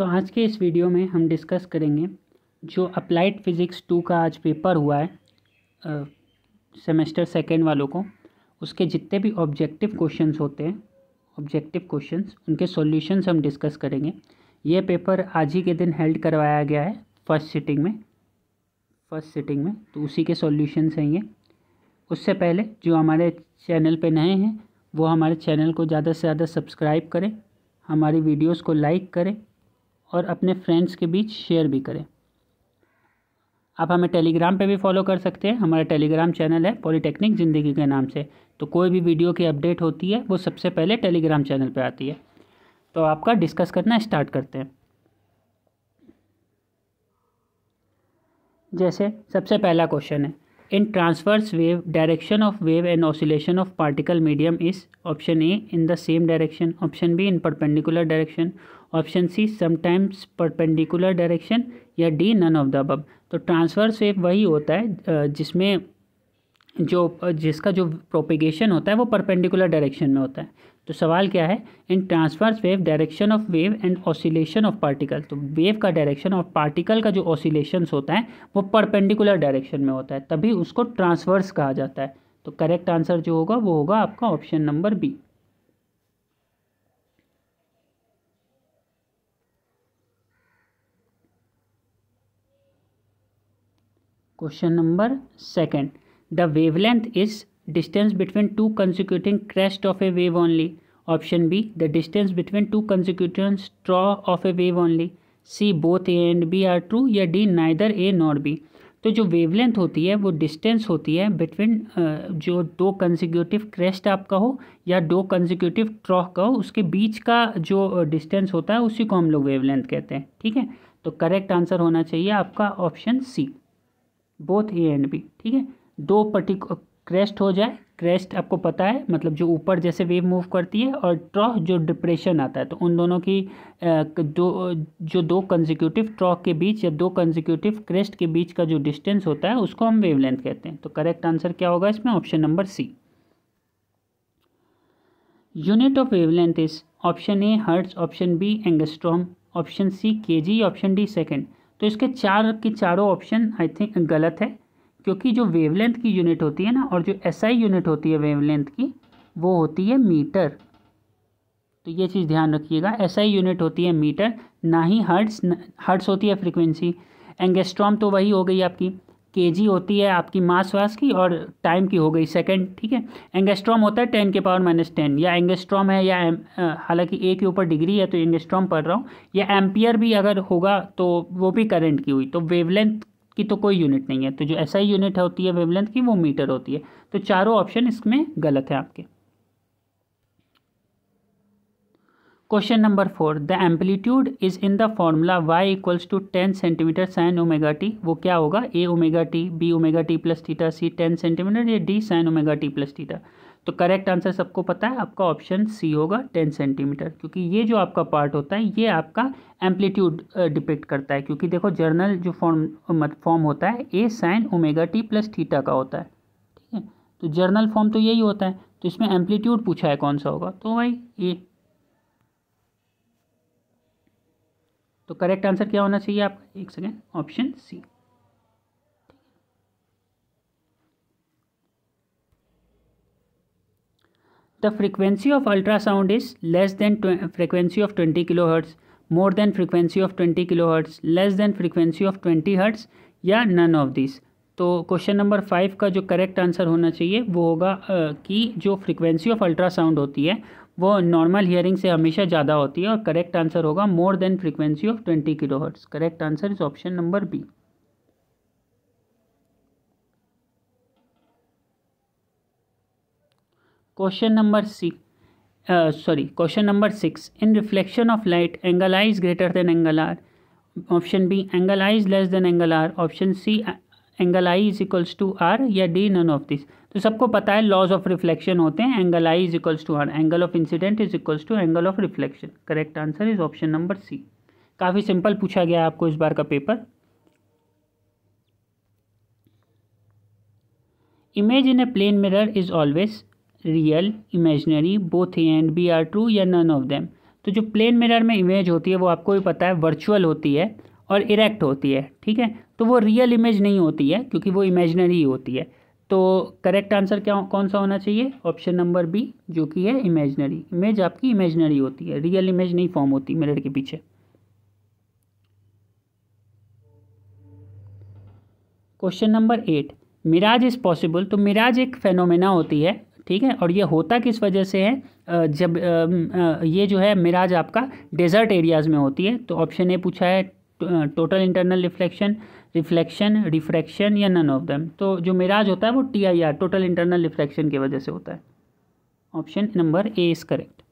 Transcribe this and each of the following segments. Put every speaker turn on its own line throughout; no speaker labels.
तो आज के इस वीडियो में हम डिस्कस करेंगे जो अप्लाइड फिज़िक्स टू का आज पेपर हुआ है आ, सेमेस्टर सेकेंड वालों को उसके जितने भी ऑब्जेक्टिव क्वेश्चंस होते हैं ऑब्जेक्टिव क्वेश्चंस उनके सॉल्यूशंस हम डिस्कस करेंगे ये पेपर आज ही के दिन हेल्ड करवाया गया है फर्स्ट सिटिंग में फर्स्ट सिटिंग में तो उसी के सॉल्यूशंस हैं ये उससे पहले जो हमारे चैनल पे नए हैं वो हमारे चैनल को ज़्यादा से ज़्यादा सब्सक्राइब करें हमारी वीडियोज़ को लाइक करें और अपने फ्रेंड्स के बीच शेयर भी करें आप हमें टेलीग्राम पे भी फॉलो कर सकते हैं हमारा टेलीग्राम चैनल है पॉलीटेक्निक ज़िंदगी के नाम से तो कोई भी वीडियो की अपडेट होती है वो सबसे पहले टेलीग्राम चैनल पे आती है तो आपका डिस्कस करना स्टार्ट करते हैं जैसे सबसे पहला क्वेश्चन है in transverse wave direction of wave and oscillation of particle medium is option A in the same direction option B in perpendicular direction option C sometimes perpendicular direction या D none of the above तो transverse wave वही होता है जिसमें जो जिसका जो propagation होता है वो परपेंडिकुलर डायरेक्शन में होता है तो सवाल क्या है in transverse wave direction of wave and oscillation of particle तो वेव का डायरेक्शन और पार्टिकल का जो ऑसिलेशन होता है वो परपेंडिकुलर डायरेक्शन में होता है तभी उसको ट्रांसवर्स कहा जाता है तो करेक्ट आंसर जो होगा वो होगा आपका option number B question number second the wavelength is distance between two consecutive crest of a wave only option B the distance between two consecutive trough of a wave only C both A and B are true या D neither A not B तो जो wavelength होती है वो distance होती है between जो दो कंसिक्यूटिव क्रेस्ट आपका हो या दो कंसिक्यूटिव ट्रॉ का हो उसके बीच का जो डिस्टेंस होता है उसी को हम लोग वेवलेंथ कहते हैं ठीक है तो करेक्ट आंसर होना चाहिए आपका option C both A and B ठीक है दो पर्टिक क्रेस्ट हो जाए क्रेस्ट आपको पता है मतलब जो ऊपर जैसे वेव मूव करती है और ट्रॉ जो डिप्रेशन आता है तो उन दोनों की दो जो दो कंजिक्यूटिव ट्रॉ के बीच या दो कंजिक्यूटिव क्रेस्ट के बीच का जो डिस्टेंस होता है उसको हम वेवलेंथ कहते हैं तो करेक्ट आंसर क्या होगा इसमें option number C unit of wavelength is option A hertz option B angstrom option C के ऑप्शन डी सेकेंड तो इसके चार के चारों ऑप्शन आई थिंक गलत है क्योंकि जो वेवलेंथ की यूनिट होती है ना और जो एसआई SI यूनिट होती है वेवलेंथ की वो होती है मीटर तो ये चीज़ ध्यान रखिएगा एसआई SI यूनिट होती है मीटर ना ही हर्ट्स हर्ट्स होती है फ्रीक्वेंसी एंगेस्ट्रॉम तो वही हो गई आपकी केजी होती है आपकी मास वास की और टाइम की हो गई सेकंड ठीक है एंगेस्ट्रॉम होता है टेन के पावर माइनस टेन या एंगेस्ट्रॉम है या हालांकि ए के ऊपर डिग्री है तो एंगेस्ट्रॉम पढ़ रहा हूँ या एम्पियर भी अगर होगा तो वो भी करंट की हुई तो वेवलेंथ की तो कोई यूनिट नहीं है तो जो ऐसा ही यूनिट होती है वेवलेंथ की वो मीटर होती है तो चारों ऑप्शन इसमें गलत है आपके question number four the amplitude is in the formula Y equals to ten centimeter sine omega T वो क्या होगा A omega T B omega T plus theta C ten centimeter या D sine omega T plus theta तो correct answer सबको पता है आपका option सी होगा टेन सेंटीमीटर क्योंकि ये जो आपका पार्ट होता है ये आपका एम्पलीट्यूड डिपेक्ट करता है क्योंकि देखो जर्नल जो फॉर्म फॉर्म होता है A sine omega T plus theta का होता है ठीक है तो जर्नल फॉर्म तो यही होता है तो इसमें एम्पलीट्यूड पूछा है कौन सा होगा तो भाई ए तो करेक्ट आंसर क्या होना चाहिए आपका एक second option C the frequency of ultrasound is less than frequency of twenty kilo hertz more than frequency of twenty kilo hertz less than frequency of twenty hertz या नन ऑफ दिस तो question number five का जो correct answer होना चाहिए वो होगा कि जो फ्रीक्वेंसी ऑफ अल्ट्रासाउंड होती है वो नॉर्मल हियरिंग से हमेशा ज़्यादा होती है और करेक्ट आंसर होगा more than frequency of twenty kilo hertz correct answer is option number B question number C sorry question number six in reflection of light angle I is greater than angle R option B angle I is less than angle R option C angle I is equals to R या D none of this तो सबको पता है laws of reflection होते हैं angle I is equals to हर angle of incident is equals to angle of reflection correct answer is option number C काफ़ी simple पूछा गया आपको इस बार का paper image in a plane mirror is always real imaginary both A and B are true या none of them तो जो प्लेन मिरर में इमेज होती है वो आपको भी पता है वर्चुअल होती है और इरेक्ट होती है ठीक है तो वो रियल इमेज नहीं होती है क्योंकि वो इमेजनरी होती है तो करेक्ट आंसर क्या कौन सा होना चाहिए ऑप्शन नंबर बी जो कि है इमेजनरी इमेज आपकी इमेजनरी होती है रियल इमेज नहीं फॉर्म होती मिरर के पीछे question number eight mirage is possible तो मिराज एक फेनोमेना होती है ठीक है और ये होता किस वजह से है जब ये जो है मिराज आपका डेजर्ट एरियाज़ में होती है तो ऑप्शन ए पूछा है total internal reflection reflection refraction या नन ऑफ दैम तो जो मिराज होता है वो T I R total internal reflection की वजह से होता है option number A is correct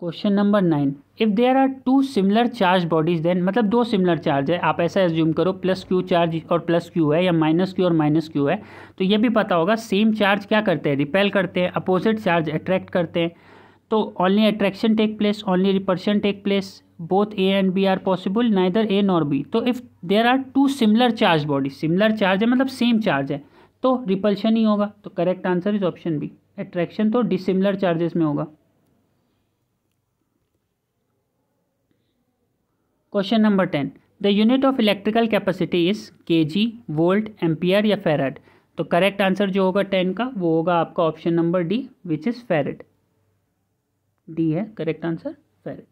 question number nine if there are two similar charge bodies then मतलब दो सिमिलर चार्ज है आप ऐसा एज्यूम करो प्लस क्यू चार्ज और प्लस क्यू है या माइनस क्यू और माइनस क्यू है तो ये भी पता होगा सेम चार्ज क्या करते हैं रिपेल करते हैं अपोजिट चार्ज अट्रैक्ट करते हैं तो only attraction take place only repulsion take place both A and B are possible neither A nor B तो if there are two similar charge body similar charge है मतलब same charge है तो repulsion ही होगा तो correct answer is option B attraction तो dissimilar charges में होगा question number ten the unit of electrical capacity is K G volt ampere या फेरेड तो करेक्ट आंसर जो होगा टेन का वो होगा आपका option number D which is farad D है correct answer farad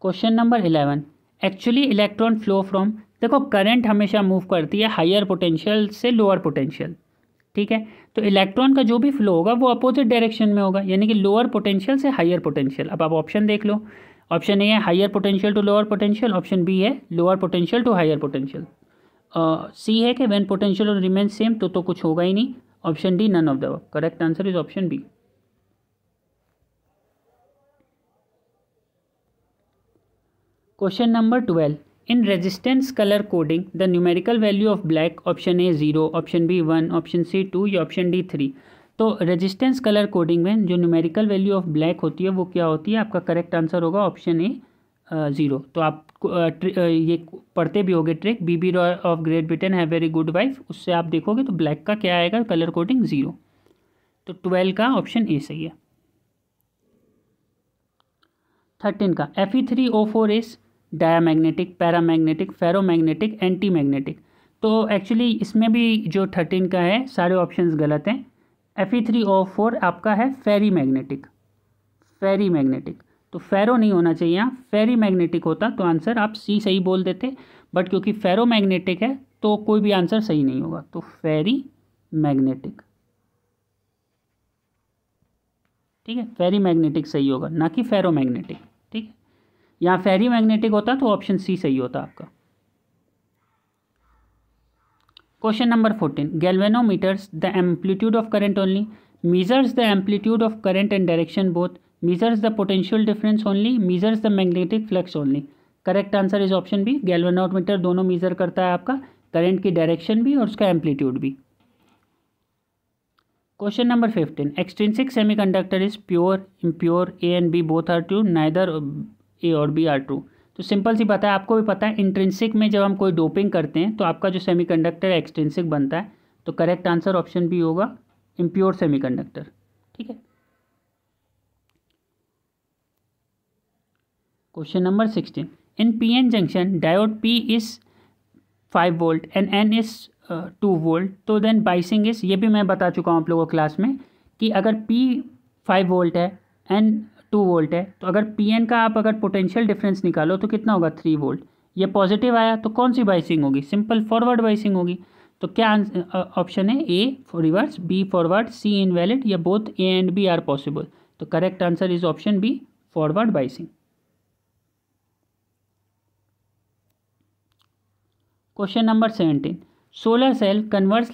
question number eleven actually electron flow from देखो करंट हमेशा मूव करती है हायर पोटेंशियल से लोअर पोटेंशियल ठीक है तो इलेक्ट्रॉन का जो भी फ्लो होगा वो अपोजिट डायरेक्शन में होगा यानी कि लोअर पोटेंशियल से हायर पोटेंशियल अब आप ऑप्शन देख लो ऑप्शन ए है higher potential to lower potential option B है lower potential to higher potential C है कि वैन पोटेंशियल और रिमेन सेम तो तो कुछ होगा ही नहीं option D none of the correct answer is option B question number twelve in resistance colour coding the numerical value of black option A zero option B one option C two या option D three तो resistance colour coding में जो numerical value of black होती है वो क्या होती है आपका करेक्ट आंसर होगा ऑप्शन ए ज़ीरो तो आप ये पढ़ते भी होगे trick BB Roy of Great Britain है वेरी गुड वाइफ उससे आप देखोगे तो ब्लैक का क्या आएगा कलर कोडिंग ज़ीरो तो ट्वेल्व का ऑप्शन ए सही है थर्टीन का F E three O four is magnetic ferro magnetic anti magnetic तो एक्चुअली इसमें भी जो थर्टीन का है सारे ऑप्शन गलत हैं F E three O four आपका है फेरी मैग्नेटिक फेरी मैग्नेटिक तो फेरो नहीं होना चाहिए यहाँ फेरी मैग्नेटिक होता तो आंसर आप सी सही बोल देते बट क्योंकि फेरो मैग्नेटिक है तो कोई भी आंसर सही नहीं होगा तो फेरी मैग्नेटिक ठीक है फेरी मैग्नेटिक सही होगा ना कि फेरो मैग्नेटिक ठीक है यहाँ फेरी मैग्नेटिक होता तो ऑप्शन सी सही होता आपका question number fourteen galvanometers the amplitude of current only measures the amplitude of current and direction both measures the potential difference only measures the magnetic flux only correct answer is option B galvanometer दोनों measure करता है आपका current की direction भी और उसका amplitude भी question number fifteen extrinsic semi conductor is pure impure A and B both are true neither A और बी आर ट्रू तो सिंपल सी पता है आपको भी पता है इंट्रेंसिक में जब हम कोई डोपिंग करते हैं तो आपका जो सेमी कंडक्टर एक्सटेंसिक बनता है तो करेक्ट आंसर ऑप्शन बी होगा इम्प्योर सेमीकंडक्टर ठीक है question number sixteen in P N junction diode P is five volt and N is two volt तो देन बाइसिंग इस ये भी मैं बता चुका हूँ आप लोगों को क्लास में कि अगर पी फाइव वोल्ट है एन टू वोल्ट है तो अगर पी एन का आप अगर पोटेंशियल डिफरेंस निकालो तो कितना होगा थ्री वोल्ट ये पॉजिटिव आया तो कौन सी बाइसिंग होगी सिंपल फॉरवर्ड बाइसिंग होगी तो क्या ऑप्शन uh, है A reverse B forward C invalid या both A and B are possible तो correct answer is option B forward biasing question number seventeen solar cell converts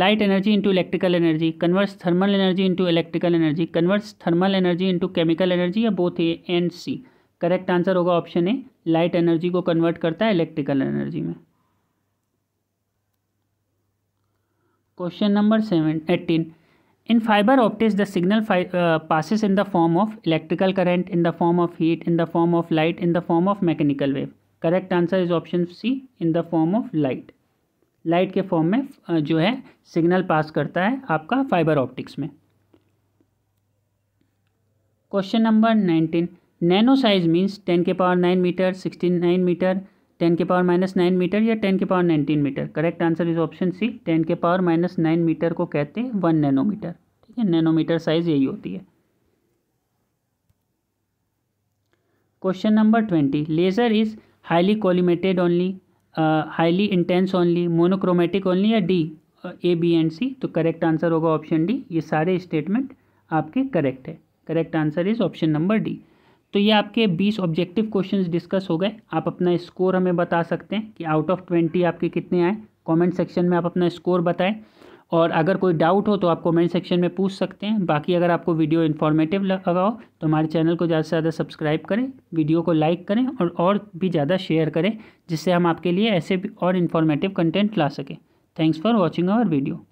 light energy into electrical energy converts thermal energy into electrical energy converts thermal energy into chemical energy या both A and C correct answer होगा option ए light energy को convert करता है electrical energy में question number seven eighteen in fibre optics the signal passes in the form of electrical current in the form of heat in the form of light in the form of mechanical wave correct answer is option C in the form of light light के फॉर्म में जो है signal pass करता है आपका fibre optics में question number nineteen nano size means ten के power nine metre sixteen nine metre ten के पावर माइनस नाइन मीटर या टेन के power nineteen metre correct answer is option C ten के power minus nine metre को कहते हैं one nanometre ठीक है नैनोमीटर साइज यही होती है question number twenty laser is highly collimated only uh, highly intense only monochromatic only या D A B and C तो करेक्ट आंसर होगा ऑप्शन डी ये सारे स्टेटमेंट आपके करेक्ट है correct answer is option number D तो ये आपके 20 ऑब्जेक्टिव क्वेश्चंस डिस्कस हो गए आप अपना स्कोर हमें बता सकते हैं कि आउट ऑफ 20 आपके कितने आए कमेंट सेक्शन में आप अपना स्कोर बताएं और अगर कोई डाउट हो तो आप कमेंट सेक्शन में पूछ सकते हैं बाकी अगर आपको वीडियो इन्फॉर्मेटिव लगा हो तो हमारे चैनल को ज़्यादा से ज़्यादा सब्सक्राइब करें वीडियो को लाइक करें और और भी ज़्यादा शेयर करें जिससे हम आपके लिए ऐसे और इन्फॉर्मेटिव कंटेंट ला सकें thanks for watching our video